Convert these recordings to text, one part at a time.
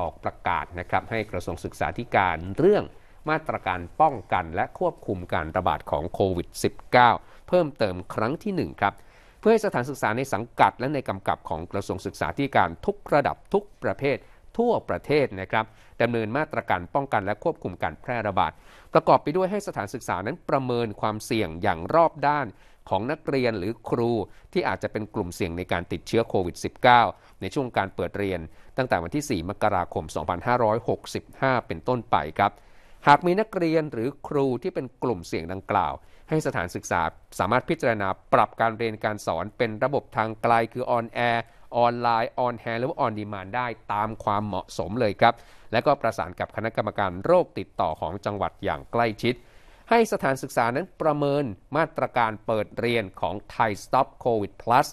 ออกประกาศนะครับให้กระทรวงศึกษาธิการเรื่อง มาตรการป้องกันและควบคุมการระบาดของโควิด -19 เพิ่มเติมครั้งที่ 1 ครับ เพื่อให้สถานศึกษาในสังกัดและในกำกับของกระทรวงศึกษาธิการทุกระดับทุกประเภท ทั่วประเทศนะครับดำเนินมาตรการป้องกันและควบคุมการแพร่ระบาด ประกอบไปด้วยให้สถานศึกษานั้นประเมินความเสี่ยงอย่างรอบด้านของนักเรียนหรือครูที่อาจจะเป็นกลุ่มเสี่ยงในการติดเชื้อโควิด -19 ในช่วงการเปิดเรียนตั้งแต่วันที่ 4 มกราคม 2565 เป็นต้นไปครับ หากมีนักเรียนหรือครูที่เป็นกลุ่มเสี่ยงดังกล่าว ให้สถานศึกษาสามารถพิจารณาปรับการเรียนการสอนเป็นระบบทางไกลคือออนแอร์ออนไลน์ออนแฮร์หรือว่าออนดีมานได้ตามความเหมาะสมเลยครับ และก็ประสานกับคณะกรรมการโรคติดต่อของจังหวัดอย่างใกล้ชิดให้สถานศึกษานั้นประเมินมาตรการเปิดเรียนของไทย Stop COVID Plus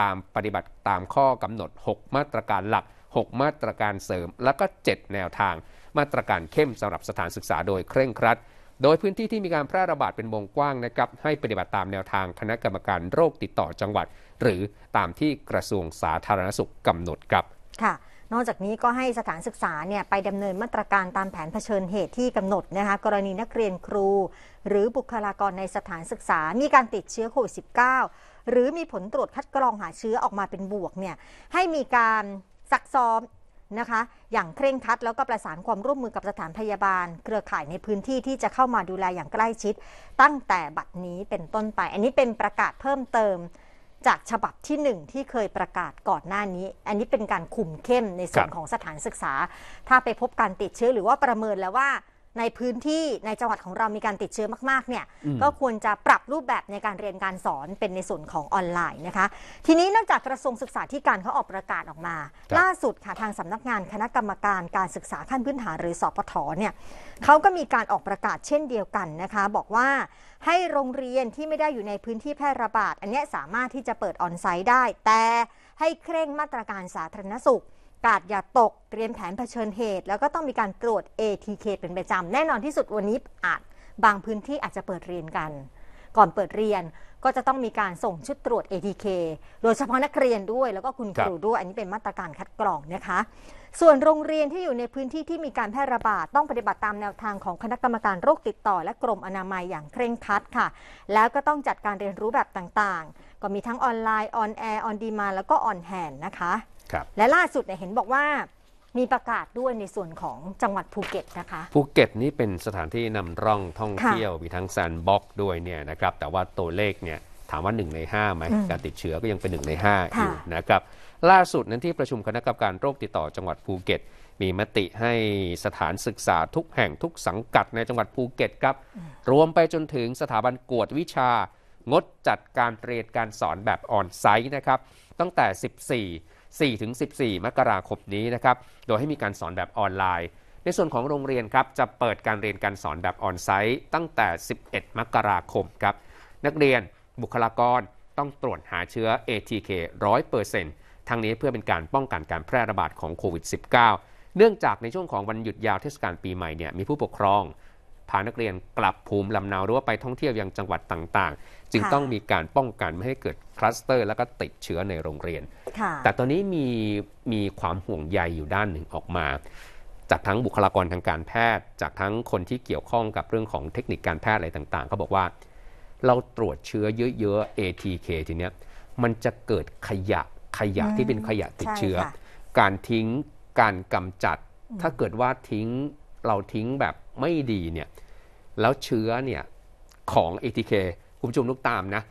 ตามปฏิบัติตามข้อกำหนด 6 มาตรการหลัก 6 มาตรการเสริม และก็ 7 แนวทาง มาตรการเข้มสำหรับสถานศึกษาโดยเคร่งครัด โดยพื้นที่ที่มีการแพร่ระบาดเป็นวงกว้างนะครับให้ปฏิบัติตามแนวทาง คณะกรรมการโรคติดต่อจังหวัด หรือตามที่กระทรวงสาธารณสุขกำหนดครับ ค่ะนอกจากนี้ก็ให้สถานศึกษาเนี่ยไปดำเนินมาตรการตามแผนเผชิญเหตุที่กำหนดนะคะกรณีนักเรียนครูหรือบุคลากรในสถานศึกษา มีการติดเชื้อโควิด -19 หรือมีผลตรวจคัดกรองหาเชื้อออกมาเป็นบวกเนี่ยให้มีการซักซ้อมนะคะอย่างเคร่งครัดแล้วก็ประสานความร่วมมือกับสถานพยาบาล เครือข่ายในพื้นที่ที่จะเข้ามาดูแลอย่างใกล้ชิด ตั้งแต่บัดนี้เป็นต้นไป อันนี้เป็นประกาศเพิ่มเติมจากฉบับที่ 1 ที่เคยประกาศก่อนหน้านี้ อันนี้เป็นการคุมเข้มในส่วนของสถานศึกษา ถ้าไปพบการติดเชื้อหรือว่าประเมินแล้วว่าในพื้นที่ในจังหวัดของเรามีการติดเชื้อมากๆ เนี่ยก็ควรจะปรับรูปแบบในการเรียนการสอนเป็นในส่วนของออนไลน์นะคะ ทีนี้นอกจากกระทรวงศึกษาธิการเขาออกประกาศออกมา ล่าสุดค่ะทางสำนักงานคณะกรรมการการศึกษาขั้นพื้นฐานหรือสปทเนี่ยเขาก็มีการออกประกาศเช่นเดียวกันนะคะ บอกว่าให้โรงเรียนที่ไม่ได้อยู่ในพื้นที่แพร่ระบาดอันนี้สามารถที่จะเปิดออนไซต์ได้ แต่ให้เคร่งมาตรการสาธารณสุขกาดอย่าตกเตรียมแผนเผชิญเหตุแล้วก็ต้องมีการตรวจ ATK เป็นประจำแน่นอนที่สุดวันนี้อาจบางพื้นที่อาจจะเปิดเรียนกัน ก่อนเปิดเรียนก็จะต้องมีการส่งชุดตรวจ ATK โดยเฉพาะนักเรียนด้วยแล้วก็คุณครูด้วยอันนี้เป็นมาตรการคัดกรองนะคะ ส่วนโรงเรียนที่อยู่ในพื้นที่ที่มีการแพร่ระบาดต้องปฏิบัติตามแนวทางของคณะกรรมการโรคติดต่อ และกรมอนามัยอย่างเคร่งครัดค่ะ แล้วก็ต้องจัดการเรียนรู้แบบต่างก็มีทั้งออนไลน์ ออนแอร์ ออนดีมาแล้วก็ออนแฮนนะคะครับและล่าสุดเนี่ยเห็นบอกว่ามีประกาศด้วยในส่วนของจังหวัดภูเก็ตนะคะภูเก็ตนี่เป็นสถานที่นำร่องท่องเที่ยว มีทั้งแซนบ็อกด้วยเนี่ยนะครับแต่ว่าตัวเลขเนี่ยถามว่า 1 ใน5ไหมการติดเชื้อก็ยังเป็น 1 ใน 5 อยู่นะครับล่าสุดนั้นที่ประชุมคณะกรรมการโรคติดต่อจังหวัดภูเก็ตมีมติให้สถานศึกษาทุกแห่งทุกสังกัดในจังหวัดภูเก็ตครับรวมไปจนถึงสถาบันกวดวิชางดจัดการเรียนการสอนแบบออนไซต์นะครับ ตั้งแต่ 14 4ถึง 14 มกราคมนี้นะครับโดยให้มีการสอนแบบออนไลน์ ในส่วนของโรงเรียนครับจะเปิดการเรียนการสอนแบบออนไซต์ ตั้งแต่ 11 มกราคมครับนักเรียนบุคลากรต้องตรวจหาเชื้อ ATK 100%ทั้งนี้เพื่อเป็นการป้องกันการแพร่ระบาดของโควิด -19 เนื่องจากในช่วงของวันหยุดยาวเทศกาลปีใหม่เนี่ยมีผู้ปกครองพานักเรียนกลับภูมิลำเนาหรือว่าไปท่องเที่ยวยังจังหวัดต่างๆ จึงต้องมีการป้องกันไม่ให้เกิดคลัสเตอร์แล้วก็ติดเชื้อในโรงเรียน แต่ตอนนี้มีมีความห่วงใยอยู่ด้านหนึ่งออกมา จากทั้งบุคลากรทางการแพทย์ จากทั้งคนที่เกี่ยวข้องกับเรื่องของเทคนิคการแพทย์อะไรต่างๆเขาบอกว่าเราตรวจเชื้อเยอะๆ ATK ทีเนี้ยมันจะเกิดขยะขยะที่เป็นขยะติดเชื้อ การทิ้งการกำจัด ถ้าเกิดว่าทิ้งเราทิ้งแบบไม่ดีเนี่ยแล้วเชื้อเนี่ยของ ATK คุณผู้ชมลูกตามนะ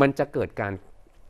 มันจะเกิดการ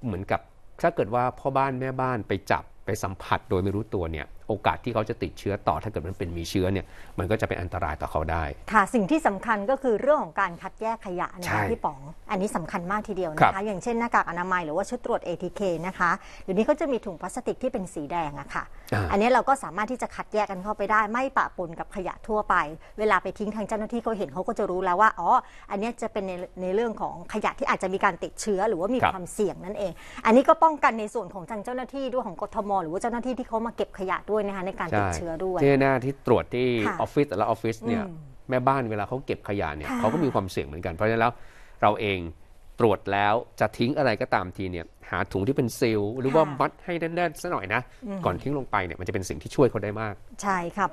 เหมือนกับ ถ้าเกิดว่าพ่อบ้านแม่บ้านไปจับไปสัมผัสโดยไม่รู้ตัวเนี่ยโอกาสที่เขาจะติดเชื้อต่อถ้าเกิดมันเป็นมีเชื้อเนี่ยมันก็จะเป็นอันตรายต่อเขาได้ค่ะสิ่งที่สำคัญก็คือเรื่องของการคัดแยกขยะนะคะพี่ป๋องอันนี้สำคัญมากทีเดียวนะคะ อย่างเช่นหน้ากากอนามัยหรือว่าชุดตรวจ ATK นะคะเดี๋ยวนี้เขาจะมีถุงพลาสติกที่เป็นสีแดงอะค่ะ อันนี้เราก็สามารถที่จะคัดแยกกันเข้าไปได้ ไม่ปะปนกับขยะทั่วไปเวลาไปทิ้งทางเจ้าหน้าที่เขาเห็นเขาก็จะรู้แล้วว่าอ๋ออันนี้จะเป็นในในเรื่องของขยะที่อาจจะมีการติดเชื้อหรือว่ามีความเสี่ยงนั่นเอง อันนี้ก็ป้องกันในส่วนของทางเจ้าหน้าที่ด้วยของกทม หรือว่าเจ้าหน้าที่ที่เขามาเก็บขยะด้วด้วยนะคะในการติดเชื้อด้วยที่แน่ที่ตรวจที่ออฟฟิศแต่ละออฟฟิศเนี่ยแม่บ้านเวลาเขาเก็บขยะเนี่ยเขาก็มีความเสี่ยงเหมือนกัน เพราะฉะนั้นแล้วเราเองตรวจแล้วจะทิ้งอะไรก็ตามทีเนี่ย หาถุงที่เป็นซิลหรือว่ามัดให้แน่นๆซะหน่อยนะ ก่อนทิ้งลงไปเนี่ยมันจะเป็นสิ่งที่ช่วยเขาได้มาก ใช่ค่ะ